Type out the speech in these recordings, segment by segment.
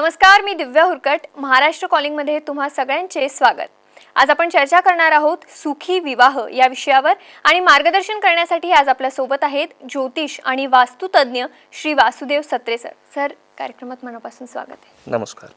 नमस्कार मी दिव्या हुरकट महाराष्ट्र कॉलिंगमध्ये तुम्हा सगळ्यांचे स्वागत आज आपण चर्चा करणार आहोत सुखी विवाह या विषयावर आणि मार्गदर्शन करण्यासाठी आज आपल्या सोबत आहेत ज्योतिष आणि वास्तुतज्ञ श्री वासुदेव सत्रे सर कार्यक्रमात मनापासून स्वागत आहे नमस्कार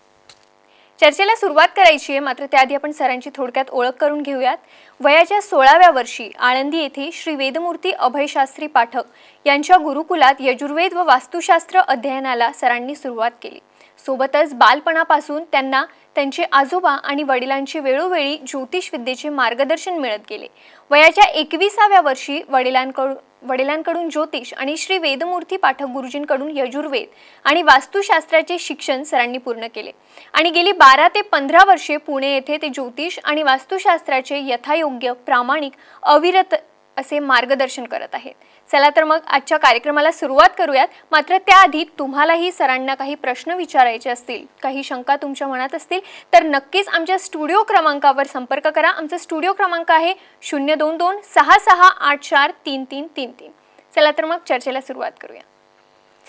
चर्चेला सुरुवात करायची आहे मात्र त्याआधी आपण सरांची थोडक्यात ओळख करून घेऊयात वयाच्या सोळाव्या वर्षी आळंदी येथे श्री वेदमूर्ती अभयशास्त्री पाठक यांच्या गुरुकुलात यजुर्वेद व वास्तुशास्त्र अध्ययनाला सरांनी सुरुवात केली सोबतच बालपणापासून त्यांना त्यांचे आजोबा आणि वडिलांचे वेळोवेळी ज्योतिष मार्गदर्शन मिळत गेले वयाच्या एकविसाव्या वर्षी वडिलांकडून वडिलांकडून ज्योतिष आणि श्री वेदमूर्ती पाठक गुरुजींकडून यजुर्वेद आणि वास्तुशास्त्राचे शिक्षण सरांनी पूर्ण केले आणि गेली बारा ते पंधरा वर्षे पुणे येथे ते ज्योतिष आणि वास्तुशास्त्राचे यथायोग्य प्रामाणिक अविरत असे मार्गदर्शन करत आहेत चला तर मग आजच्या कार्यक्रमाला सुरुवात करूयात मात्र त्याआधी तुम्हालाही सरांना काही प्रश्न विचारायचे असतील काही शंका तुमच्या मनात असतील तर नक्कीच आमच्या स्टुडिओ क्रमांकावर संपर्क करा आमचा स्टुडिओ क्रमांक आहे शून्य दोन दोन सहा सहा आठ चार तीन तीन तीन तीन चला तर मग चर्चेला सुरुवात करूया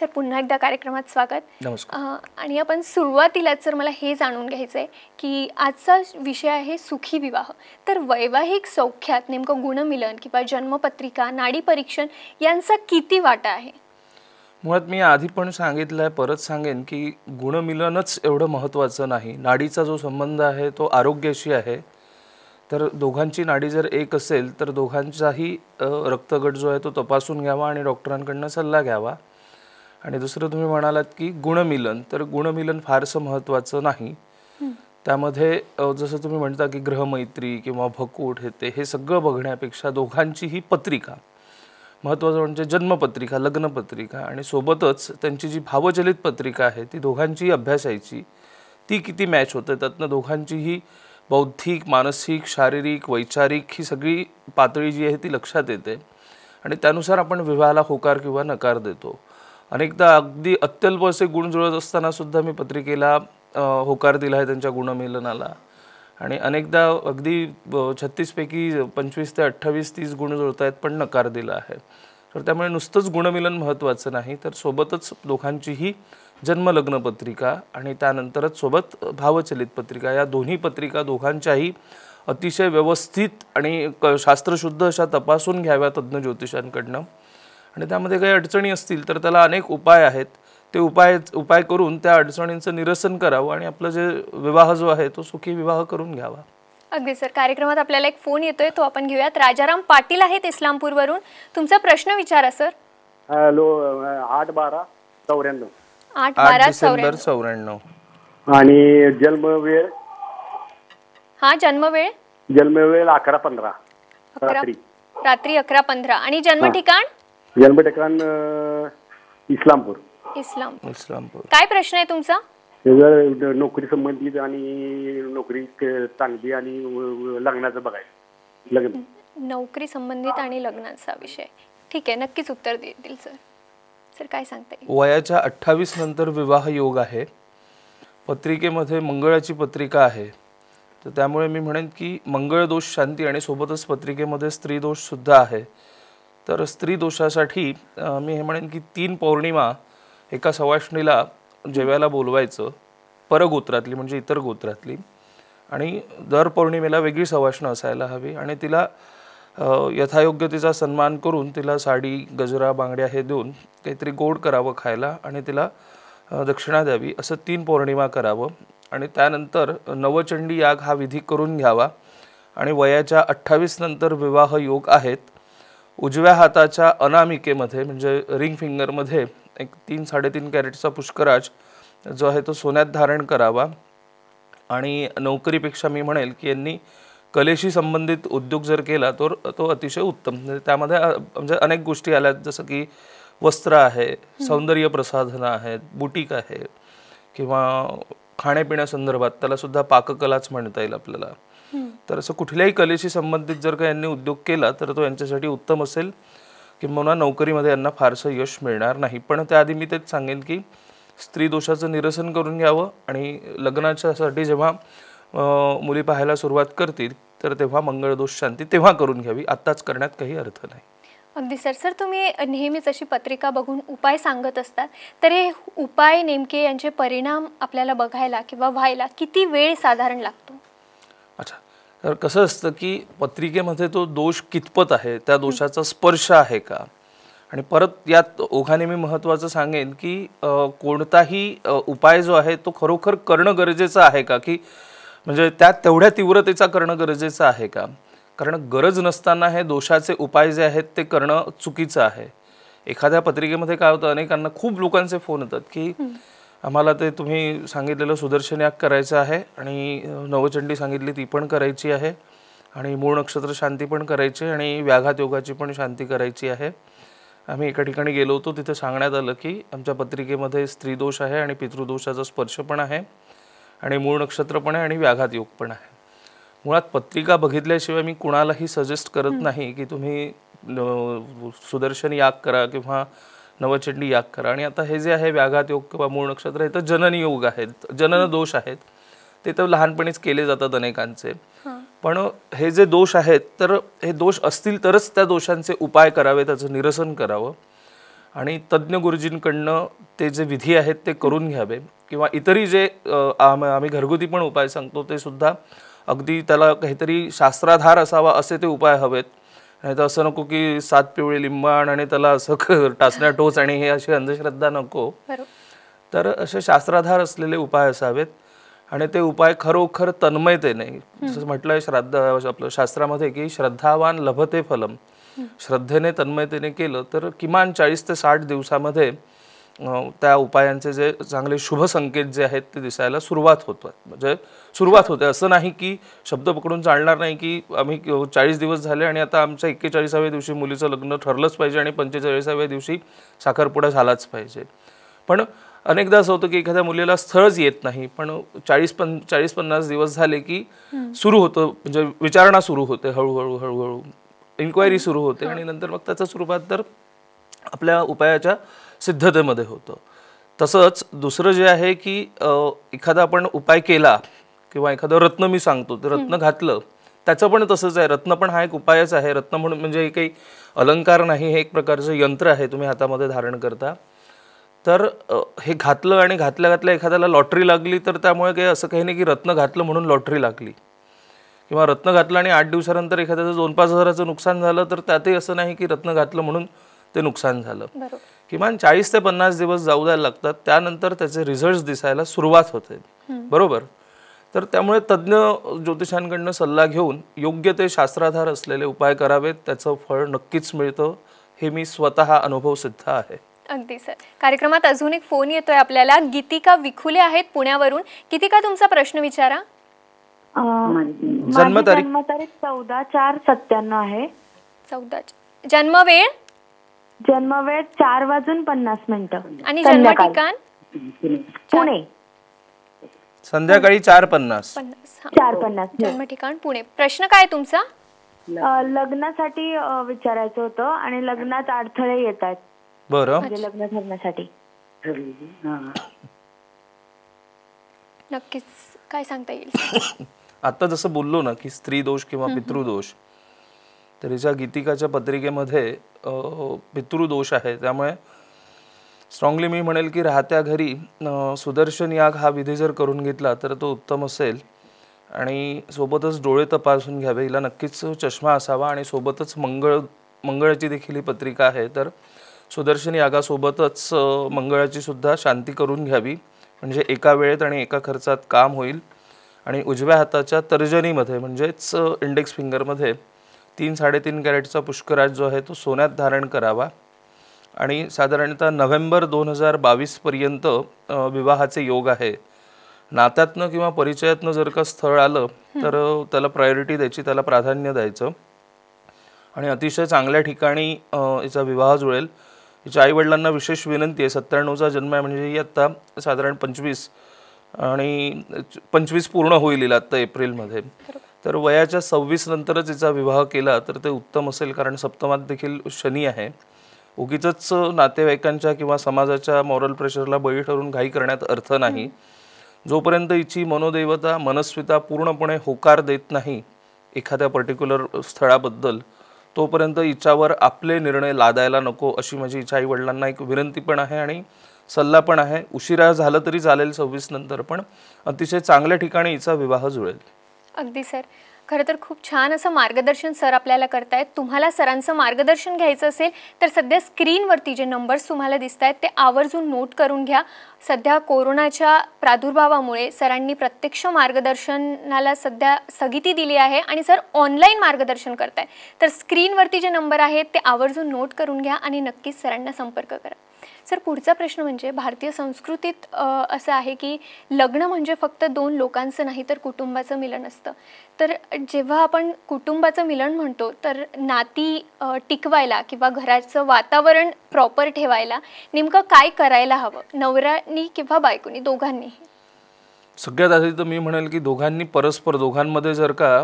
सर पुन्हा एकदा कार्यक्रमात स्वागत नमस्कार आणि आपण सुरुवातीलाच सर मला हे जाणून घ्यायचं आहे की आजचा विषय आहे सुखी विवाह तर वैवाहिक सौख्यात नेमकं गुणमिलन किंवा जन्मपत्रिका नाडी परीक्षण यांचा किती वाटा आहे मुळात मी आधी पण सांगितलं आहे परत सांगेन की गुणमिलनच एवढं महत्त्वाचं नाही नाडीचा जो संबंध आहे तो आरोग्याशी आहे तर दोघांची नाडी जर एक असेल तर दोघांचाही रक्तगट जो आहे तो तपासून घ्यावा आणि डॉक्टरांकडनं सल्ला घ्यावा आणि दुसरं तुम्ही म्हणालात की गुणमिलन तर गुणमिलन फारसं महत्त्वाचं नाही त्यामध्ये जसं तुम्ही म्हणता की ग्रहमैत्री किंवा भकूट हे ते हे सगळं बघण्यापेक्षा दोघांची ही पत्रिका महत्त्वाचं म्हणजे जन्मपत्रिका लग्नपत्रिका आणि सोबतच त्यांची जी भावचलित पत्रिका आहे ती दोघांचीही अभ्यासायची ती किती मॅच होते त्यातनं दोघांचीही बौद्धिक मानसिक शारीरिक वैचारिक ही सगळी पातळी जी आहे ती लक्षात येते आणि त्यानुसार आपण विवाहाला होकार किंवा नकार देतो अनेकदा अगदी अत्यल्प असे गुण जुळत असताना सुद्धा मी पत्रिकेला होकार दिला आहे त्यांच्या गुणमेलनाला आणि अनेकदा अगदी छत्तीसपैकी पंचवीस ते अठ्ठावीस तीस गुण जुळत आहेत पण नकार दिला आहे तर त्यामुळे नुसतंच गुणमिलन महत्त्वाचं नाही तर सोबतच दोघांचीही जन्मलग्न पत्रिका आणि त्यानंतरच सोबत भावचलित पत्रिका या दोन्ही पत्रिका दोघांच्याही अतिशय व्यवस्थित आणि क शास्त्रशुद्ध अशा तपासून घ्याव्या तज्ज्ञ ज्योतिषांकडनं आणि त्यामध्ये काही अडचणी असतील तर त्याला अनेक उपाय आहेत ते उपाय उपाय करून त्या अडचणींचं निरसन करावं आणि आपला जे विवाह जो आहे तो सुखी विवाह करून घ्यावा अगदी सर कार्यक्रमात आपल्याला एक फोन येतोय तो आपण घेऊयात राजाराम पाटील आहेत इस्लामपूर वरून तुमचा प्रश्न विचारा सर हॅलो आठ बारा चौऱ्याण्णव आठ बारा चौऱ्याण्णव आणि जन्म वेळ हा जन्म वेळ जन्म वेळ अकरा पंधरा रात्री अकरा पंधरा आणि जन्म ठिकाण जन्म इस्लामपूर इस्लाम इस्लामपूर काय प्रश्न आहे तुमचा नोकरी संबंधित आणि नोकरी चांगली आणि लग्नाचं बघायचं लग्न नोकरी संबंधित आणि लग्नाचा विषय ठीक आहे नक्कीच उत्तर देतील सर सर काय सांगता येईल वयाच्या अठ्ठावीस नंतर विवाह योग आहे पत्रिकेमध्ये मंगळाची पत्रिका आहे तर त्यामुळे मी म्हणेन की मंगळ दोष शांती आणि सोबतच पत्रिकेमध्ये स्त्री दोष सुद्धा आहे तर स्त्री दोषासाठी मी हे म्हणेन की तीन पौर्णिमा एका सवाष्णीला जेव्याला बोलवायचं परगोत्रातली म्हणजे इतर गोत्रातली आणि दर पौर्णिमेला वेगळी सवाष्ण असायला हवी आणि तिला यथायोग्य तिचा सन्मान करून तिला साडी गजरा बांगड्या हे देऊन काहीतरी गोड करावं खायला आणि तिला दक्षिणा द्यावी असं तीन पौर्णिमा करावं आणि त्यानंतर नवचंडी याग हा विधी करून घ्यावा आणि वयाच्या अठ्ठावीसनंतर नंतर विवाह योग आहेत उजव्या हाताच्या अनामिकेमध्ये म्हणजे रिंग फिंगरमध्ये एक तीन साडेतीन कॅरेटचा पुष्कराज जो आहे तो सोन्यात धारण करावा आणि नोकरीपेक्षा मी म्हणेल की यांनी कलेशी संबंधित उद्योग जर केला तर तो अतिशय उत्तम म्हणजे त्यामध्ये म्हणजे अनेक गोष्टी आल्या जसं की वस्त्र आहे सौंदर्य प्रसाधनं आहेत बुटीक आहे किंवा खाण्यापिण्यासंदर्भात सुद्धा पाककलाच म्हणता येईल आपल्याला तर असं कुठल्याही कलेशी संबंधित जर का यांनी उद्योग केला तर तो यांच्यासाठी उत्तम असेल किंवा नोकरीमध्ये यांना फारसं यश मिळणार नाही पण त्याआधी मी तेच सांगेन की स्त्री दोषाचं निरसन करून घ्यावं आणि लग्नाच्यासाठी जेव्हा मुली पाहायला सुरुवात करतील तर तेव्हा मंगळ दोष शांती तेव्हा करून घ्यावी आत्ताच करण्यात काही अर्थ नाही अगदी सर सर तुम्ही नेहमीच अशी पत्रिका बघून उपाय सांगत असतात तर हे उपाय नेमके यांचे परिणाम आपल्याला बघायला किंवा व्हायला किती वेळ साधारण लागतो तर कसं असतं की पत्रिकेमध्ये तो दोष कितपत आहे त्या दोषाचा स्पर्श आहे का आणि परत यात ओघाने मी महत्वाचं सांगेन की कोणताही उपाय जो आहे तो खरोखर करणं गरजेचं आहे का की म्हणजे त्या तेवढ्या तीव्रतेचा करणं गरजेचं आहे का कारण गरज नसताना हे दोषाचे उपाय जे आहेत ते करणं चुकीचं आहे एखाद्या पत्रिकेमध्ये काय होतं अनेकांना खूप लोकांचे फोन येतात की आम्हाला ते तुम्ही सांगितलेलं सुदर्शन याग करायचं आहे आणि नवचंडी सांगितली ती पण करायची आहे आणि मूळ नक्षत्र शांती पण करायची आणि व्याघात योगाची पण शांती करायची आहे आम्ही एका ठिकाणी गेलो होतो तिथे सांगण्यात आलं की आमच्या पत्रिकेमध्ये स्त्रीदोष आहे आणि पितृदोषाचा स्पर्श पण आहे आणि मूळ नक्षत्र पण आहे आणि व्याघात योग पण आहे मुळात पत्रिका बघितल्याशिवाय मी कुणालाही सजेस्ट करत नाही की तुम्ही सुदर्शन याग करा किंवा नवचंडी याग करा आणि आता हे जे आहे व्याघात योग किंवा मूळ नक्षत्र हे तर जनन योग आहेत जनन दोष आहेत ते तर लहानपणीच केले जातात अनेकांचे पण हे जे दोष आहेत तर हे दोष असतील तरच त्या दोषांचे उपाय करावे त्याचं निरसन करावं आणि तज्ज्ञ गुरुजींकडनं ते जे विधी आहेत ते करून घ्यावे किंवा इतरही जे आम्ही घरगुती पण उपाय सांगतो ते सुद्धा अगदी त्याला काहीतरी शास्त्राधार असावा असे ते उपाय हवेत नाही तर असं नको की सात पिवळी लिंबाण आणि त्याला असं टाचण्या टोच आणि हे अशी अंधश्रद्धा नको तर असे शास्त्राधार असलेले उपाय असावेत आणि ते उपाय खरोखर तन्मयतेने जसं म्हटलंय आपलं शास्त्रामध्ये की श्रद्धावान लभते फलम श्रद्धेने तन्मयतेने केलं तर किमान चाळीस ते साठ दिवसामध्ये त्या उपायांचे जे चांगले शुभ संकेत जे आहेत ते दिसायला सुरुवात होतो आहे म्हणजे सुरुवात होते असं नाही की शब्द पकडून चालणार नाही की आम्ही चाळीस दिवस झाले आणि आता आमच्या एक्केचाळीसाव्या दिवशी मुलीचं लग्न ठरलंच पाहिजे आणि पंचेचाळीसाव्या दिवशी साखरपुडा झालाच पाहिजे पण अनेकदा असं होतं की एखाद्या मुलीला स्थळच येत नाही पण चाळीस पन चाळीस पन्नास दिवस झाले की सुरू होतं म्हणजे विचारणा सुरू होते हळूहळू हळूहळू इन्क्वायरी सुरू होते आणि नंतर मग त्याचा सुरुवात तर आपल्या उपायाच्या सिद्धतेमध्ये होतं तसंच दुसरं जे आहे की एखादा आपण उपाय केला किंवा एखादं रत्न मी सांगतो ते रत्न घातलं त्याचं पण तसंच आहे रत्न पण हा एक उपायच आहे रत्न म्हणून म्हणजे काही अलंकार नाही हे एक प्रकारचं यंत्र आहे तुम्ही हातामध्ये धारण करता तर हे घातलं आणि घातल्या घातल्या एखाद्याला लॉटरी लागली तर त्यामुळे काही असं काही नाही की रत्न घातलं म्हणून लॉटरी लागली किंवा रत्न घातलं आणि आठ दिवसानंतर एखाद्याचं दोन पाच हजाराचं नुकसान झालं तर त्यातही असं नाही की रत्न घातलं म्हणून ते नुकसान झालं किमान चाळीस ते पन्नास दिवस जाऊ द्यायला लागतात त्यानंतर त्याचे रिझल्ट दिसायला सुरुवात होते बरोबर तर त्यामुळे तज्ज्ञ ज्योतिषांकडनं सल्ला घेऊन योग्य ते शास्त्राधार असलेले उपाय करावेत त्याचं फळ नक्कीच मिळतं हे मी स्वतः अनुभव सिद्ध आहे अगदी सर कार्यक्रमात अजून एक फोन येतोय आपल्याला गीतिका विखुले आहेत पुण्यावरून गीतिका तुमचा प्रश्न विचारा जन्मतारीख चौदा चार सत्त्याण्णव आहे चौदा जन्म वेळ जन्मवेळ चार वाजून पन्नास मिनिट आणि जन्म ठिकाण पुणे संध्याकाळी चार पन्नास चार पन्नास हो. जन्म ठिकाण पुणे प्रश्न काय तुमचा लग्नासाठी विचारायचं होतं आणि लग्नात अडथळे येत आहेत बरं म्हणजे लग्न ठरण्यासाठी नक्कीच काय सांगता येईल आता जसं बोललो ना की स्त्री दोष किंवा पितृदोष तर हिच्या गीतिकाच्या पत्रिकेमध्ये पितृदोष आहे त्यामुळे स्ट्रॉंगली मी म्हणेल की राहत्या घरी सुदर्शन याग हा विधी जर करून घेतला तर तो उत्तम असेल आणि सोबतच डोळे तपासून घ्यावे हिला नक्कीच चष्मा असावा आणि सोबतच मंगळ मंगळाची देखील ही पत्रिका आहे तर सुदर्शन यागासोबतच मंगळाची सुद्धा शांती करून घ्यावी म्हणजे एका वेळेत आणि एका खर्चात काम होईल आणि उजव्या हाताच्या तर्जनीमध्ये म्हणजेच इंडेक्स फिंगरमध्ये तीन साडेतीन कॅरेटचा पुष्कराज जो आहे तो सोन्यात धारण करावा आणि साधारणतः नोव्हेंबर दोन हजार बावीसपर्यंत विवाहाचे योग आहे नात्यातनं किंवा परिचयातनं जर का स्थळ आलं तर त्याला प्रायोरिटी द्यायची त्याला प्राधान्य द्यायचं आणि अतिशय चांगल्या ठिकाणी हिचा विवाह जुळेल हिच्या आईवडिलांना विशेष विनंती आहे सत्त्याण्णवचा जन्म आहे म्हणजे ही आत्ता साधारण पंचवीस आणि पंचवीस पूर्ण होईल आत्ता एप्रिलमध्ये तर वयाच्या सव्वीस नंतरच हिचा विवाह केला तर ते उत्तम असेल कारण सप्तमात देखील शनी आहे उगीच नातेवाईकांच्या किंवा समाजाच्या मॉरल प्रेशरला बळी ठरून घाई करण्यात अर्थ नाही जोपर्यंत इची मनोदैवता मनस्विता पूर्णपणे होकार देत नाही एखाद्या पर्टिक्युलर स्थळाबद्दल तोपर्यंत इच्छावर आपले निर्णय लादायला नको अशी माझी इच्छा आई वडिलांना एक विनंती पण आहे आणि सल्ला पण आहे उशिरा झालं तरी चालेल सव्वीस नंतर पण अतिशय चांगल्या ठिकाणी इचा विवाह जुळेल अगदी सर खरं तर खूप छान असं मार्गदर्शन सर आपल्याला करतायत तुम्हाला सरांचं मार्गदर्शन घ्यायचं असेल तर सध्या स्क्रीनवरती जे नंबर्स तुम्हाला दिसत आहेत ते आवर्जून नोट करून घ्या सध्या कोरोनाच्या प्रादुर्भावामुळे सरांनी प्रत्यक्ष मार्गदर्शनाला सध्या स्थगिती दिली आहे आणि सर ऑनलाईन मार्गदर्शन करतायत तर स्क्रीनवरती जे नंबर आहेत ते आवर्जून नोट करून घ्या आणि नक्कीच सरांना संपर्क करा सर पुढचा प्रश्न म्हणजे भारतीय संस्कृतीत असं आहे की लग्न म्हणजे फक्त दोन लोकांचं नाही तर कुटुंबाचं मिलन असतं तर जेव्हा आपण कुटुंबाचं मिलन म्हणतो तर नाती टिकवायला किंवा घराचं वातावरण प्रॉपर ठेवायला नेमकं काय करायला हवं नवऱ्यानी किंवा बायकोनी दोघांनी सगळ्यात आधी तर मी म्हणेल की दोघांनी परस्पर दोघांमध्ये जर का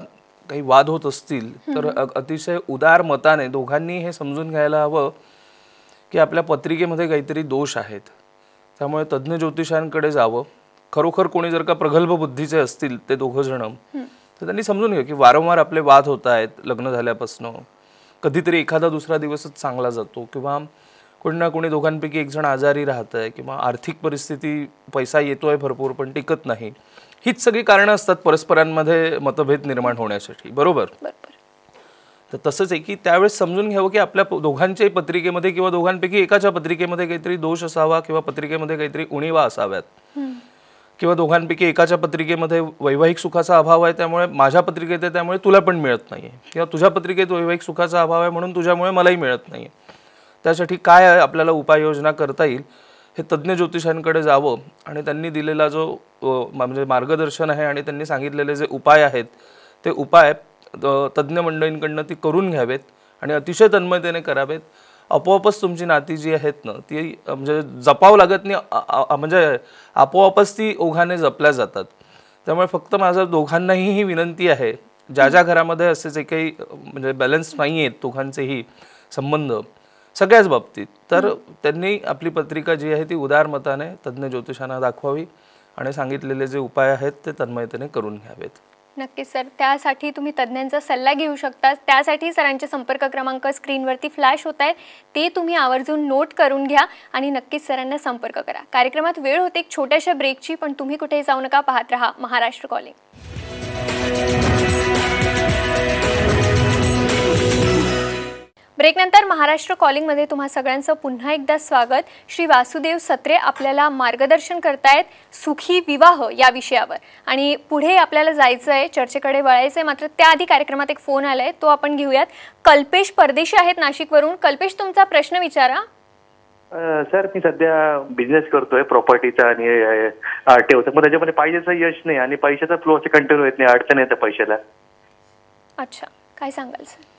काही वाद होत असतील तर अतिशय उदार मताने दोघांनी हे समजून घ्यायला हवं की आपल्या पत्रिकेमध्ये काहीतरी दोष आहेत त्यामुळे तज्ज्ञ ज्योतिषांकडे जावं खरोखर कोणी जर का प्रगल्भ बुद्धीचे असतील ते दोघं जण तर त्यांनी समजून घ्या की वारंवार आपले वाद होत आहेत लग्न झाल्यापासून कधीतरी एखादा दुसरा दिवसच चांगला जातो किंवा कोणी ना कोणी दोघांपैकी एक जण आजारी राहत आहे किंवा आर्थिक परिस्थिती पैसा येतोय भरपूर पण टिकत नाही हीच सगळी कारणं असतात परस्परांमध्ये मतभेद निर्माण होण्यासाठी बरोबर तर तसंच आहे की त्यावेळेस समजून घ्यावं की आपल्या दोघांच्याही पत्रिकेमध्ये किंवा दोघांपैकी एकाच्या पत्रिकेमध्ये काहीतरी दोष असावा किंवा पत्रिकेमध्ये काहीतरी उणीवा असाव्यात किंवा दोघांपैकी एकाच्या पत्रिकेमध्ये वैवाहिक सुखाचा अभाव आहे त्यामुळे माझ्या पत्रिकेत आहे त्यामुळे तुला पण मिळत नाही आहे किंवा तुझ्या पत्रिकेत वैवाहिक सुखाचा अभाव आहे म्हणून तुझ्यामुळे मलाही मिळत नाही आहे त्यासाठी काय आपल्याला उपाययोजना करता येईल हे तज्ज्ञ ज्योतिषांकडे जावं आणि त्यांनी दिलेला जो म्हणजे मार्गदर्शन आहे आणि त्यांनी सांगितलेले जे उपाय आहेत ते उपाय तज्ज्ञ मंडळींकडनं ती करून घ्यावेत आणि अतिशय तन्मयतेने करावेत आपोआपच तुमची नाती जी आहेत ना ती म्हणजे जपावं लागत नाही म्हणजे आपोआपच ती ओघाने जपल्या जातात त्यामुळे फक्त माझं दोघांनाही ही विनंती आहे ज्या ज्या घरामध्ये असे जे काही म्हणजे बॅलन्स नाही आहेत दोघांचेही संबंध सगळ्याच बाबतीत तर त्यांनी आपली पत्रिका जी आहे ती उदार मताने तज्ज्ञ ज्योतिषांना दाखवावी आणि सांगितलेले जे उपाय आहेत ते तन्मयतेने करून घ्यावेत नक्कीच सर त्यासाठी तुम्ही तज्ज्ञांचा सल्ला घेऊ शकता त्यासाठी सरांचे संपर्क क्रमांक स्क्रीनवरती फ्लॅश होत आहेत ते तुम्ही आवर्जून नोट करून घ्या आणि नक्कीच सरांना संपर्क करा कार्यक्रमात वेळ होते एक छोट्याशा ब्रेकची पण तुम्ही कुठेही जाऊ नका पाहत राहा महाराष्ट्र कॉलिंग ब्रेकनंतर महाराष्ट्र कॉलिंगमध्ये तुम्हा सगळ्यांचं पुन्हा एकदा स्वागत श्री वासुदेव सत्रे आपल्याला मार्गदर्शन करतायत सुखी विवाह या विषयावर आणि पुढे आपल्याला जायचं आहे चर्चेकडे वळायचं आहे मात्र त्याआधी कार्यक्रमात एक फोन आलाय तो आपण घेऊयात कल्पेश परदेशी आहेत नाशिकवरून कल्पेश तुमचा प्रश्न विचारा सर मी सध्या बिझनेस करतोय प्रॉपर्टीचा आणि त्याच्यामध्ये पाहिजेचं यश नाही आणि पैशाचा फ्लो कंटिन्यू येत नाही अडचण येतं पैशाला अच्छा काय सांगाल सर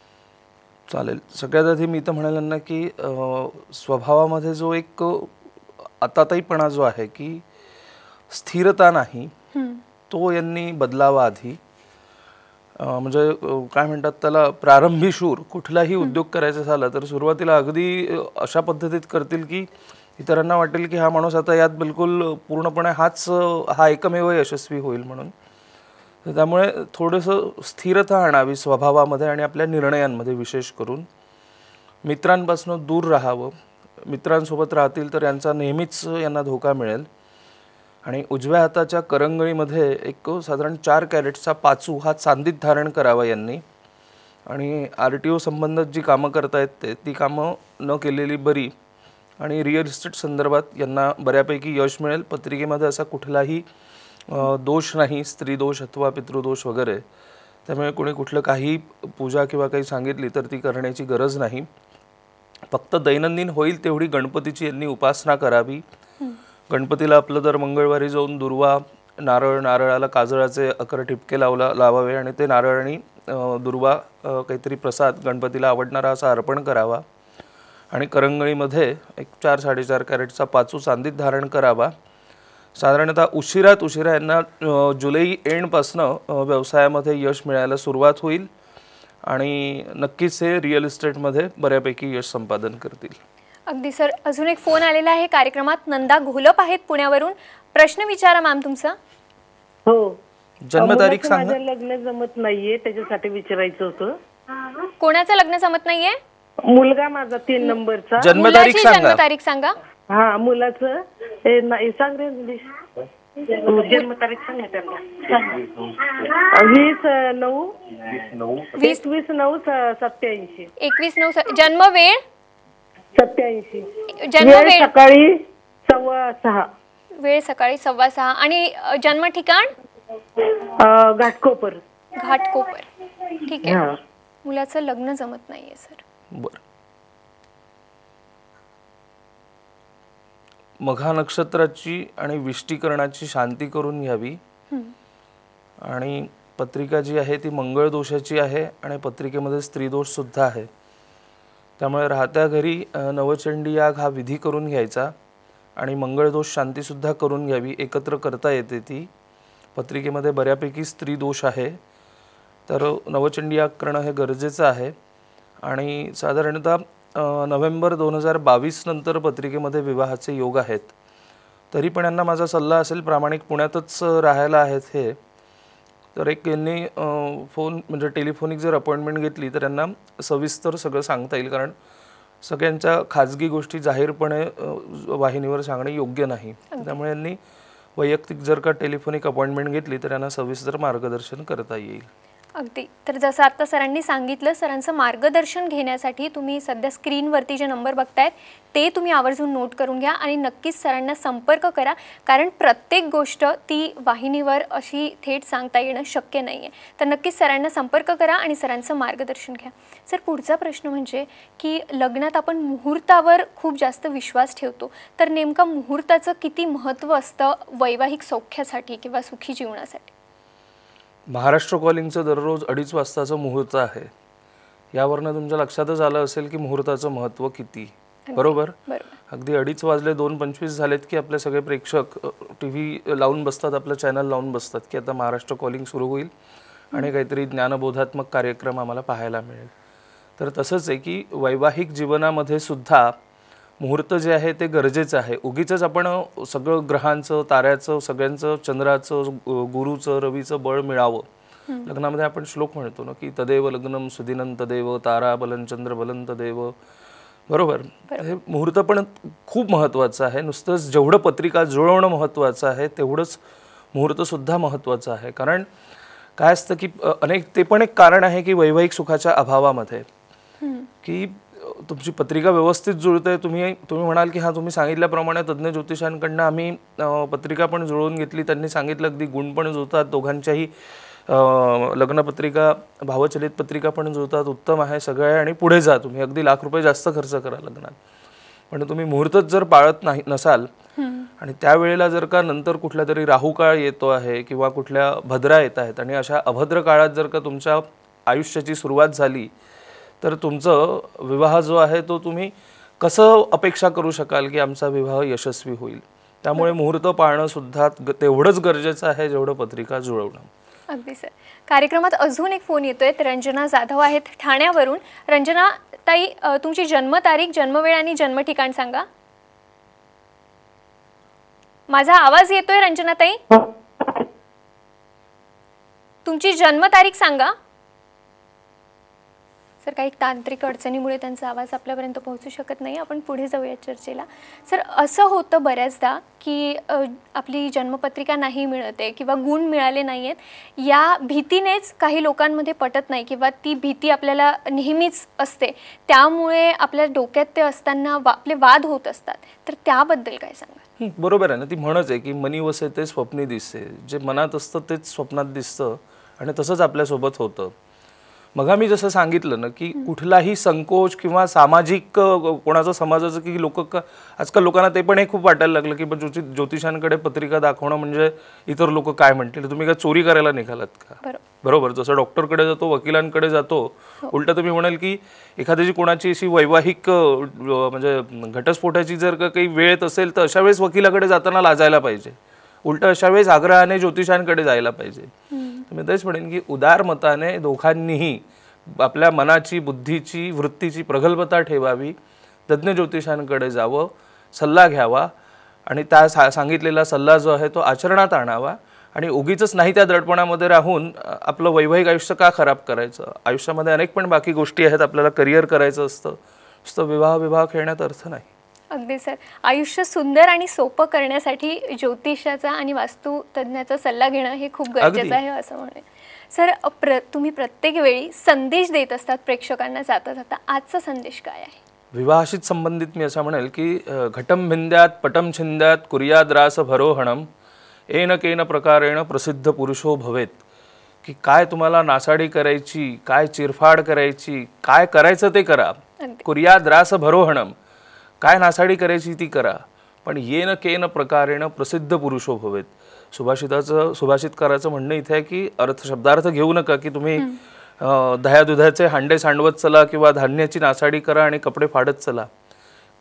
चालेल सगळ्यात आधी मी तर म्हणाल ना की स्वभावामध्ये जो एक आताताईपणा जो आहे की स्थिरता नाही तो यांनी बदलावा आधी म्हणजे काय म्हणतात त्याला प्रारंभी शूर कुठलाही उद्योग करायचा झाला तर सुरुवातीला अगदी अशा पद्धतीत करतील की इतरांना वाटेल की हा माणूस आता यात बिलकुल पूर्णपणे हाच हा एकमेव यशस्वी होईल म्हणून तर त्यामुळे थोडंसं स्थिरता आणावी स्वभावामध्ये आणि आपल्या निर्णयांमध्ये विशेष करून मित्रांपासून दूर राहावं मित्रांसोबत राहतील तर यांचा नेहमीच यांना धोका मिळेल आणि उजव्या हाताच्या करंगळीमध्ये एक साधारण चार कॅरेटचा पाचू हा चांदीत धारण करावा यांनी आणि आर टी ओ संबंधात जी कामं येत ते ती कामं न केलेली बरी आणि रिअल इस्टेट संदर्भात यांना बऱ्यापैकी यश मिळेल पत्रिकेमध्ये असा कुठलाही दोष नाही स्त्री दोष अथवा पितृदोष वगैरे त्यामुळे कोणी कुठलं काही पूजा किंवा काही सांगितली तर ती करण्याची गरज नाही फक्त दैनंदिन होईल तेवढी गणपतीची यांनी उपासना करावी गणपतीला आपलं जर मंगळवारी जाऊन दुर्वा नारळ नारळाला काजळाचे अकरा ठिपके लावला लावावे आणि ते नारळ आणि दुर्वा काहीतरी प्रसाद गणपतीला आवडणारा असा अर्पण करावा आणि करंगळीमध्ये एक चार साडेचार कॅरेटचा पाचू चांदीत धारण करावा साधारणतः उशिरात उशिरा यांना जुलै एंडपासनं व्यवसायामध्ये यश मिळायला सुरुवात होईल आणि नक्कीच हे रिअल इस्टेटमध्ये बऱ्यापैकी यश संपादन करतील अगदी सर अजून एक फोन आलेला आहे कार्यक्रमात नंदा घोलप आहेत पुण्यावरून प्रश्न विचारा मॅम तुमचा हो जन्मतारीख सांग लग्न जमत नाहीये त्याच्यासाठी विचारायचं होतं कोणाचं लग्न जमत नाहीये मुलगा माझा तीन नंबरचा जन्मतारीख सांगा हा मुलाचं हे सांग रे हो, जन्मतारीख सांग वीस नऊ वीस वीस नऊ सत्याऐंशी एकवीस नऊ जन्म वेळ सत्याऐंशी जन्म वेळ सकाळी सव्वा सहा वेळ सकाळी सव्वा सहा आणि जन्म ठिकाण घाटकोपर घाटकोपर ठीक आहे मुलाचं लग्न जमत नाहीये सर बरं मघा नक्षत्राची आणि विष्टीकरणाची शांती करून घ्यावी आणि पत्रिका जी आहे ती मंगळ दोषाची आहे आणि पत्रिकेमध्ये स्त्रीदोष सुद्धा आहे त्यामुळे राहत्या घरी नवचंडी याग हा विधी करून घ्यायचा आणि मंगळदोष शांतीसुद्धा करून घ्यावी एकत्र करता येते ती पत्रिकेमध्ये बऱ्यापैकी स्त्री दोष आहे तर नवचंडी याग करणं हे गरजेचं आहे आणि साधारणतः नोव्हेंबर दोन हजार बावीस नंतर पत्रिकेमध्ये विवाहाचे योग आहेत तरी पण यांना माझा सल्ला असेल प्रामाणिक पुण्यातच राहायला आहेत हे तर एक यांनी फोन म्हणजे टेलिफोनिक जर अपॉइंटमेंट घेतली तर यांना सविस्तर सगळं सांगता येईल कारण सगळ्यांच्या खाजगी गोष्टी जाहीरपणे वाहिनीवर सांगणे योग्य नाही त्यामुळे यांनी वैयक्तिक जर का टेलिफोनिक अपॉइंटमेंट घेतली तर यांना सविस्तर मार्गदर्शन करता येईल अगदी तर जसं आता सरांनी सांगितलं सरांचं मार्गदर्शन घेण्यासाठी तुम्ही सध्या स्क्रीनवरती जे नंबर बघतायत ते तुम्ही आवर्जून नोट करून घ्या आणि नक्कीच सरांना संपर्क करा कारण प्रत्येक गोष्ट ती वाहिनीवर अशी थेट सांगता येणं शक्य नाही आहे तर नक्कीच सरांना संपर्क करा आणि सरांचं मार्गदर्शन घ्या सर पुढचा प्रश्न म्हणजे की लग्नात आपण मुहूर्तावर खूप जास्त विश्वास ठेवतो तर नेमका मुहूर्ताचं किती महत्त्व असतं वैवाहिक सौख्यासाठी किंवा सुखी जीवनासाठी महाराष्ट्र कॉलिंगचं दररोज अडीच वाजताचं मुहूर्त आहे यावरनं तुमच्या लक्षातच आलं असेल की मुहूर्ताचं महत्त्व किती बरोबर अगदी अडीच वाजले दोन पंचवीस झालेत की आपले सगळे प्रेक्षक टी व्ही लावून बसतात आपलं चॅनल लावून बसतात की आता महाराष्ट्र कॉलिंग सुरू होईल आणि काहीतरी ज्ञानबोधात्मक कार्यक्रम आम्हाला पाहायला मिळेल तर तसंच आहे की वैवाहिक जीवनामध्ये सुद्धा मुहूर्त जे आहे ते गरजेचं आहे उगीच आपण सगळं ग्रहांचं ताऱ्याचं सगळ्यांचं चंद्राचं गुरुचं रवीचं बळ मिळावं लग्नामध्ये आपण श्लोक म्हणतो ना की तदेव लग्नम सुदिनंत देव तारा बलन चंद्र बलंत देव बरोबर हे मुहूर्त पण खूप महत्वाचं आहे नुसतंच जेवढं पत्रिका जुळवणं महत्वाचं आहे तेवढंच मुहूर्तसुद्धा महत्त्वाचं आहे कारण काय असतं की अनेक ते पण एक कारण आहे की वैवाहिक सुखाच्या अभावामध्ये की तुमची पत्रिका व्यवस्थित जुळते तुम्ही तुम्ही म्हणाल की हां तुम्ही सांगितल्याप्रमाणे तज्ज्ञ ज्योतिषांकडनं आम्ही पत्रिका पण जुळवून घेतली त्यांनी सांगितलं अगदी गुण पण जुळतात दोघांच्याही लग्नपत्रिका भावचलित पत्रिका पण जुळतात उत्तम आहे सगळं आहे आणि पुढे जा तुम्ही अगदी लाख रुपये जास्त खर्च करा लग्नात पण तुम्ही मुहूर्तच जर पाळत नाही नसाल आणि त्यावेळेला जर का नंतर कुठल्या तरी राहू काळ येतो आहे किंवा कुठल्या भद्रा येत आहेत आणि अशा अभद्र काळात जर का तुमच्या आयुष्याची सुरुवात झाली तर तुमचं विवाह जो आहे तो तुम्ही कसं अपेक्षा करू शकाल की आमचा विवाह यशस्वी होईल त्यामुळे मुहूर्त पाळणं सुद्धा तेवढंच गरजेचं आहे जेवढं पत्रिका जुळवणं अगदी सर कार्यक्रमात अजून एक फोन येतोय रंजना जाधव आहेत ठाण्यावरून रंजना ताई तुमची जन्मतारीख जन्मवेळ आणि जन्म ठिकाण सांगा माझा आवाज येतोय रंजना ताई तुमची जन्मतारीख सांगा सर काही तांत्रिक अडचणीमुळे त्यांचा आवाज आपल्यापर्यंत पोहोचू शकत नाही आपण पुढे जाऊया चर्चेला सर असं होतं बऱ्याचदा की आपली जन्मपत्रिका नाही मिळते किंवा गुण मिळाले नाही आहेत या भीतीनेच काही लोकांमध्ये पटत नाही किंवा ती भीती आपल्याला नेहमीच असते त्यामुळे आपल्या डोक्यात ते असताना वा आपले वाद होत असतात तर त्याबद्दल काय सांगा बरोबर आहे ना ती म्हणत आहे की मनी वसे ते स्वप्नी दिसते जे मनात असतं तेच स्वप्नात दिसतं आणि तसंच आपल्यासोबत होतं मग मी जसं सांगितलं ना की कुठलाही संकोच किंवा सामाजिक कोणाचं समाजाचं की लोक आजकाल लोकांना ते पण हे खूप वाटायला लागलं की ज्योति ज्योतिषांकडे पत्रिका दाखवणं म्हणजे इतर लोक काय म्हणतील तुम्ही काय चोरी करायला निघालात का बरोबर जसं डॉक्टरकडे जातो वकिलांकडे जातो हो. उलट तुम्ही म्हणाल की एखाद्याची कोणाची अशी वैवाहिक म्हणजे घटस्फोटाची जर काही वेळेत असेल तर अशा वेळेस वकिलाकडे जाताना लाजायला पाहिजे उलट अशा वेळेस आग्रहाने ज्योतिषांकडे जायला पाहिजे तर मी तेच म्हणेन की उदार मताने दोघांनीही आपल्या मनाची बुद्धीची वृत्तीची प्रगल्भता ठेवावी तज्ज्ञ ज्योतिषांकडे जावं सल्ला घ्यावा आणि त्या सा सांगितलेला सल्ला जो आहे तो आचरणात आणावा आणि उगीच नाही त्या दडपणामध्ये राहून आपलं वैवाहिक आयुष्य का खराब करायचं आयुष्यामध्ये अनेक पण बाकी गोष्टी आहेत आपल्याला करिअर करायचं असतं नुसतं विवाह विवाह खेळण्यात अर्थ नाही अगदी सर आयुष्य सुंदर आणि सोपं करण्यासाठी ज्योतिषाचा आणि वास्तुतज्ञाचा सल्ला घेणं हे खूप गरजेचं आहे असं म्हणे सर प्र तुम्ही प्रत्येक वेळी संदेश देत असतात प्रेक्षकांना जाता जाता आजचा संदेश काय आहे विवाहाशीच संबंधित मी असं म्हणेल की घटम भिंद्यात पटम छिंद्यात कुर्याद्रास भरोहणम एन केन प्रकारेण प्रसिद्ध पुरुषो भवेत की काय तुम्हाला नासाडी करायची काय चिरफाड करायची काय करायचं ते करा कुर्या द्रास भरोहणम काय नासाडी करायची ती करा पण येन केन प्रकारेण प्रसिद्ध पुरुषो भवेत सुभाषिताचं सुभाषितकाराचं म्हणणं इथे आहे की अर्थ शब्दार्थ घेऊ नका की तुम्ही दह्या दुधाचे हांडे सांडवत चला किंवा धान्याची नासाडी करा आणि कपडे फाडत चला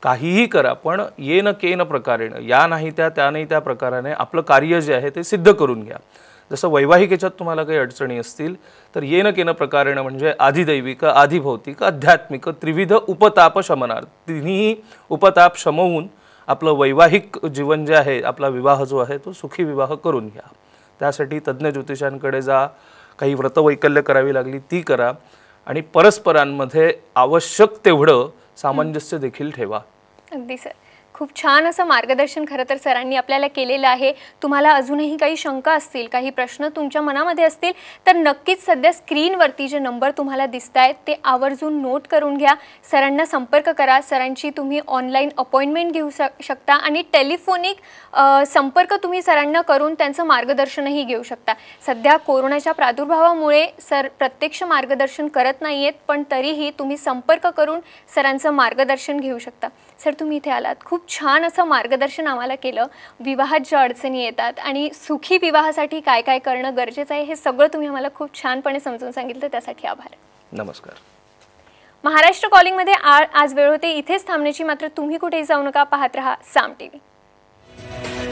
काहीही करा पण येन केन प्रकारेण या नाही त्या त्या नाही त्या प्रकाराने आपलं कार्य जे आहे ते सिद्ध करून घ्या जसं वैवाहिक याच्यात तुम्हाला काही अडचणी असतील तर येणं केनं प्रकारेण म्हणजे आधिदैविक आधिभौतिक आध्यात्मिक त्रिविध उपताप शमनार्थ तिन्ही उपताप शमवून आपलं वैवाहिक जीवन जे आहे आपला विवाह जो आहे तो सुखी विवाह करून घ्या त्यासाठी तज्ज्ञ ज्योतिषांकडे जा काही व्रतवैकल्य करावी लागली ती करा आणि परस्परांमध्ये आवश्यक तेवढं सामंजस्य देखील ठेवा अगदी सर खूप छान असं मार्गदर्शन खरं तर सरांनी आपल्याला केलेलं आहे तुम्हाला अजूनही काही शंका असतील काही प्रश्न तुमच्या मनामध्ये असतील तर नक्कीच सध्या स्क्रीनवरती जे नंबर तुम्हाला दिसत आहेत ते आवर्जून नोट करून घ्या सरांना संपर्क करा सरांची तुम्ही ऑनलाईन अपॉइंटमेंट घेऊ शकता आणि टेलिफोनिक संपर्क तुम्ही सरांना करून त्यांचं मार्गदर्शनही घेऊ शकता सध्या कोरोनाच्या प्रादुर्भावामुळे सर प्रत्यक्ष मार्गदर्शन करत नाही आहेत पण तरीही तुम्ही संपर्क करून सरांचं मार्गदर्शन घेऊ शकता सर तुम्ही इथे आलात खूप छान असं मार्गदर्शन आम्हाला केलं विवाहात ज्या अडचणी येतात आणि सुखी विवाहासाठी काय काय करणं गरजेचं आहे हे सगळं तुम्ही आम्हाला खूप छानपणे समजून सांगितलं त्यासाठी आभार नमस्कार महाराष्ट्र कॉलिंगमध्ये आज वेळ होते इथेच थांबण्याची मात्र तुम्ही कुठेही जाऊ नका पाहत राहा साम टीव्ही